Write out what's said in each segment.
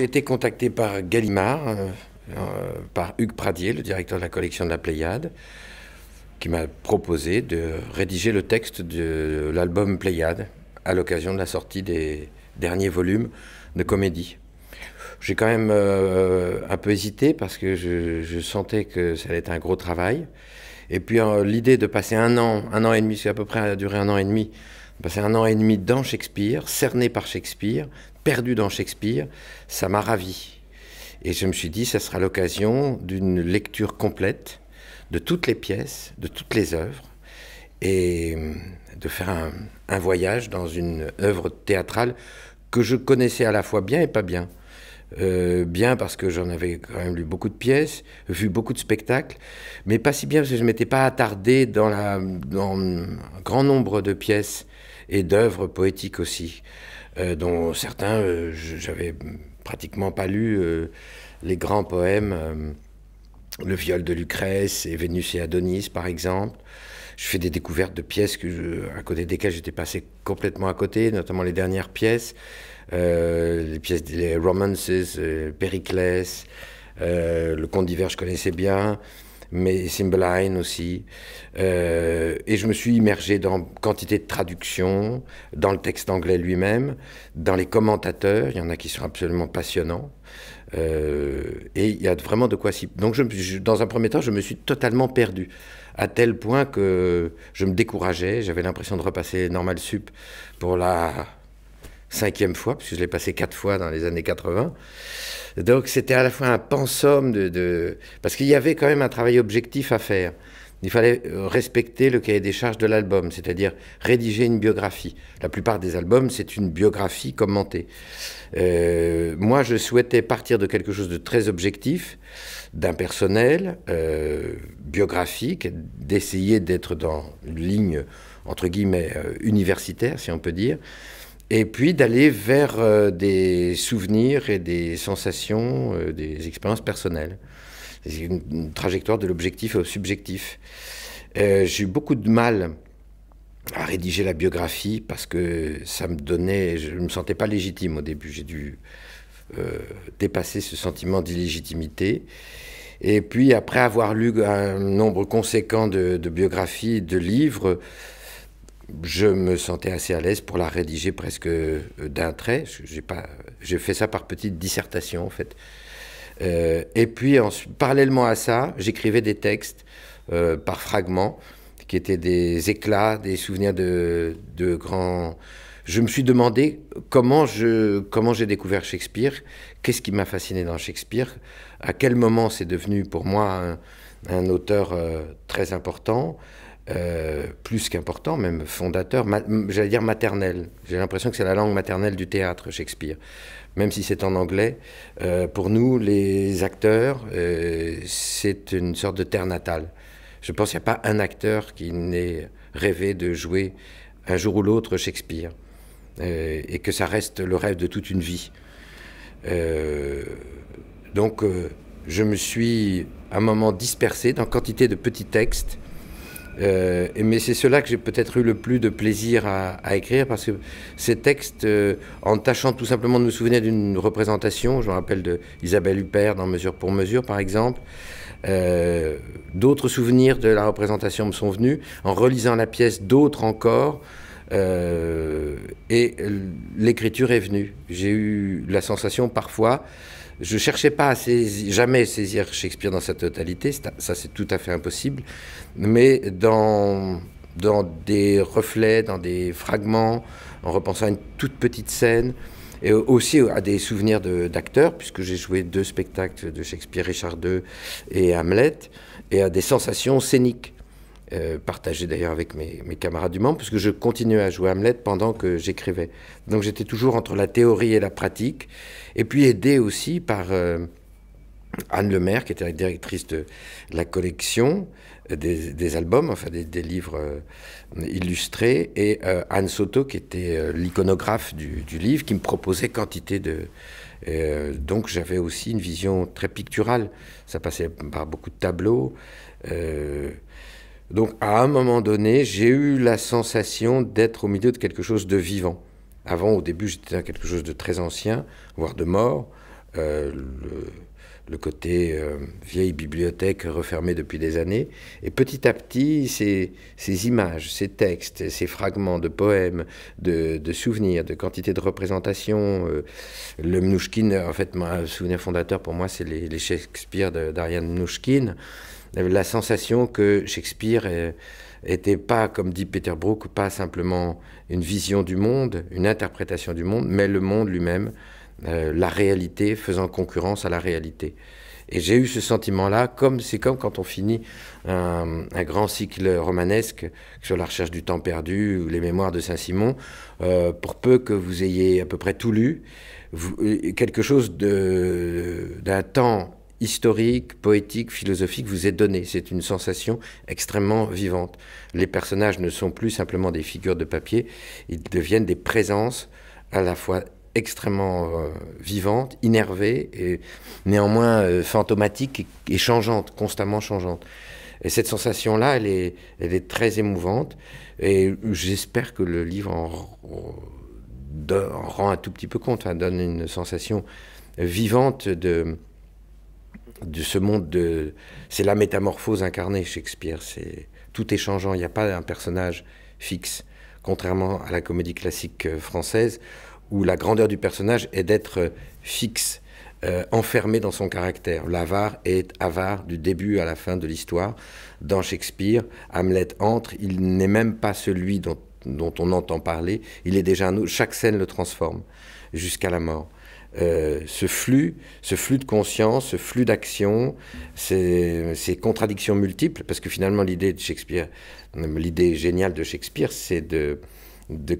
J'ai été contacté par Gallimard, euh, euh, par Hugues Pradier, le directeur de la collection de la Pléiade, qui m'a proposé de rédiger le texte de l'album Pléiade à l'occasion de la sortie des derniers volumes de comédie. J'ai quand même euh, un peu hésité parce que je, sentais que ça allait être un gros travail. Et puis l'idée de passer un an, un an et demi, c'est à peu près duré un an et demi, passer un an et demi dans Shakespeare, cerné par Shakespeare, perdu dans Shakespeare, ça m'a ravi. Et je me suis dit, ça sera l'occasion d'une lecture complète de toutes les pièces, de toutes les œuvres, et euh, de faire un, voyage dans une œuvre théâtrale que je connaissais à la fois bien et pas bien. Euh, bien parce que j'en avais quand même lu beaucoup de pièces, vu beaucoup de spectacles, mais pas si bien parce que je ne m'étais pas attardé dans, dans un grand nombre de pièces et d'œuvres poétiques aussi. Euh, dont certains, euh, j'avais pratiquement pas lu euh, les grands poèmes, Le viol de Lucrèce et Vénus et Adonis, par exemple je fais des découvertes de pièces à côté desquelles j'étais passé complètement à côté, notamment les dernières pièces, les pièces, des romances, Périclès, le conte d'hiver, je connaissais bien mais Simbeline aussi. Euh, et je me suis immergé dans quantité de traductions, dans le texte anglais lui-même, dans les commentateurs. Il y en a qui sont absolument passionnants. Euh, et il y a vraiment de quoi s'y. Donc, je, je, dans un premier temps, je me suis totalement perdu, à tel point que je me décourageais. J'avais l'impression de repasser normal sup pour la cinquième fois, puisque je l'ai passé quatre fois dans les années 80. Donc c'était à la fois un pan de... de... Parce qu'il y avait quand même un travail objectif à faire. Il fallait euh, respecter le cahier des charges de l'album, c'est-à-dire rédiger une biographie. La plupart des albums, c'est une biographie commentée. Euh, moi, je souhaitais partir de quelque chose de très objectif, d'impersonnel, euh, biographique, d'essayer d'être dans une ligne, entre guillemets, universitaire, si on peut dire, et puis d'aller vers euh, des souvenirs et des sensations, euh, des expériences personnelles. C'est une, trajectoire de l'objectif au subjectif. Euh, j'ai eu beaucoup de mal à rédiger la biographie parce que ça me donnait, je ne me sentais pas légitime au début. J'ai dû dépasser ce sentiment d'illégitimité. Et puis après avoir lu un nombre conséquent de, de biographies, de livres, je me sentais assez à l'aise pour la rédiger presque euh, d'un trait. J'ai fait ça par petite dissertation en fait. Euh, et puis, parallèlement à ça, j'écrivais des textes euh, par fragments, qui étaient des éclats, des souvenirs de, de grands. Je me suis demandé comment comment j'ai découvert Shakespeare, qu'est-ce qui m'a fasciné dans Shakespeare, à quel moment c'est devenu pour moi un, auteur très important. Euh, plus qu'important, même fondateur, j'allais dire maternel. J'ai l'impression que c'est la langue maternelle du théâtre, Shakespeare. Même si c'est en anglais, euh, pour nous, les acteurs, euh, c'est une sorte de terre natale. Je pense qu'il n'y a pas un acteur qui n'ait rêvé de jouer un jour ou l'autre Shakespeare, et que ça reste le rêve de toute une vie. donc, je me suis à un moment dispersé dans quantité de petits textes euh, mais c'est cela que j'ai peut-être eu le plus de plaisir à, écrire, parce que ces textes, euh, en tâchant tout simplement de me souvenir d'une représentation, je me rappelle de Isabelle Huppert dans Mesure pour Mesure, par exemple, euh, d'autres souvenirs de la représentation me sont venus, en relisant la pièce, d'autres encore, et l'écriture est venue. J'ai eu la sensation parfois je ne cherchais pas à saisir, jamais saisir Shakespeare dans sa totalité, ça c'est tout à fait impossible, mais dans, des reflets, dans des fragments, en repensant à une toute petite scène, et aussi à des souvenirs d'acteurs, puisque j'ai joué deux spectacles de Shakespeare, Richard II et Hamlet, et à des sensations scéniques. Euh, partagé d'ailleurs avec mes, camarades du Mans, puisque je continuais à jouer Hamlet pendant que j'écrivais. Donc j'étais toujours entre la théorie et la pratique, et puis aidé aussi par euh, Anne Lemaire, qui était la directrice de la collection euh, des, albums, enfin des, livres illustrés, et Anne Soto, qui était l'iconographe du, livre, qui me proposait quantité de, donc j'avais aussi une vision très picturale. Ça passait par beaucoup de tableaux. Donc à un moment donné, j'ai eu la sensation d'être au milieu de quelque chose de vivant. Avant, au début, j'étais dans quelque chose de très ancien, voire de mort. Euh, le, côté euh, vieille bibliothèque refermée depuis des années. Et petit à petit, ces, images, ces textes, ces fragments de poèmes, de, souvenirs, de quantités de représentations. Euh, le Mnouchkine, en fait, un souvenir fondateur pour moi, c'est les, les Shakespeare d'Ariane Mnouchkine la sensation que Shakespeare euh, était pas, comme dit Peter Brook, pas simplement une vision du monde, une interprétation du monde, mais le monde lui-même, euh, la réalité faisant concurrence à la réalité. Et j'ai eu ce sentiment-là, comme c'est comme quand on finit un, grand cycle romanesque sur la recherche du temps perdu ou les mémoires de Saint-Simon, euh, pour peu que vous ayez à peu près tout lu, quelque chose d'un temps historique, poétique, philosophique vous est donné C'est une sensation extrêmement vivante. Les personnages ne sont plus simplement des figures de papier, ils deviennent des présences à la fois extrêmement euh, vivantes, innervées et néanmoins euh, fantomatiques et, changeantes, constamment changeantes. Et cette sensation-là, elle est, très émouvante et j'espère que le livre en, rend un tout petit peu compte, hein, donne une sensation vivante de, de ce monde de. C'est la métamorphose incarnée, Shakespeare. C'est tout est changeant. Il n'y a pas un personnage fixe, contrairement à la comédie classique euh, française, où la grandeur du personnage est d'être euh, fixe, euh, enfermé dans son caractère. L'avare est avare du début à la fin de l'histoire. Dans Shakespeare, Hamlet entre. Il n'est même pas celui dont, on entend parler. Il est déjà Chaque scène le transforme jusqu'à la mort. Euh, ce flux, ce flux de conscience, ce flux d'action, ces, contradictions multiples, parce que finalement l'idée de Shakespeare, l'idée géniale de Shakespeare, c'est de,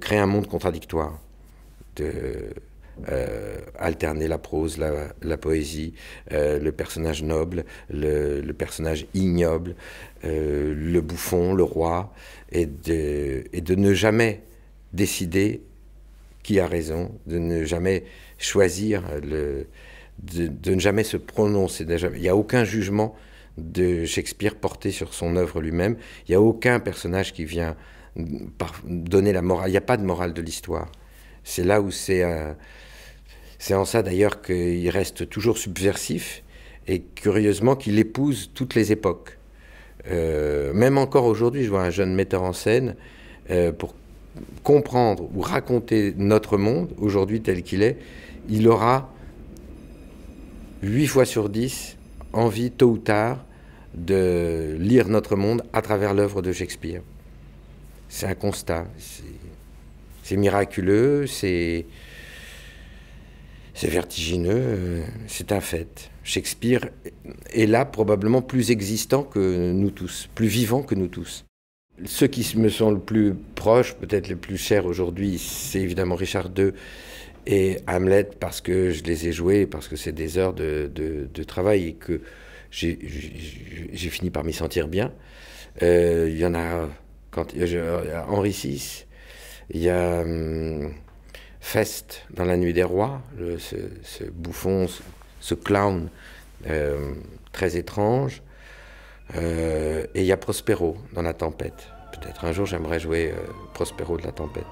créer un monde contradictoire, de euh, alterner la prose, la, poésie, euh, le personnage noble, le, personnage ignoble, le bouffon, le roi, et de ne jamais décider qui a raison de ne jamais choisir, le, de, ne jamais se prononcer. Il n'y a aucun jugement de Shakespeare porté sur son œuvre lui-même. Il n'y a aucun personnage qui vient donner la morale. Il n'y a pas de morale de l'histoire. C'est là où c'est... Euh, c'est en ça d'ailleurs qu'il reste toujours subversif et curieusement qu'il épouse toutes les époques. Euh, même encore aujourd'hui, je vois un jeune metteur en scène euh, pour comprendre ou raconter notre monde, aujourd'hui tel qu'il est, il aura 8 fois sur 10 envie, tôt ou tard, de lire notre monde à travers l'œuvre de Shakespeare. C'est un constat. C'est miraculeux, c'est vertigineux, c'est un fait. Shakespeare est là probablement plus existant que nous tous, plus vivant que nous tous. Ceux qui me sont le plus proches, peut-être les plus chers aujourd'hui, c'est évidemment Richard II et Hamlet, parce que je les ai joués, parce que c'est des heures de, de, travail et que j'ai fini par m'y sentir bien. Euh, il y en a, quand, euh, euh, Henri VI, il y a hum, Fest dans La Nuit des Rois, ce, bouffon, ce, clown très étrange. Euh, et il y a Prospero dans La Tempête. Peut-être un jour j'aimerais jouer euh, Prospero de La Tempête.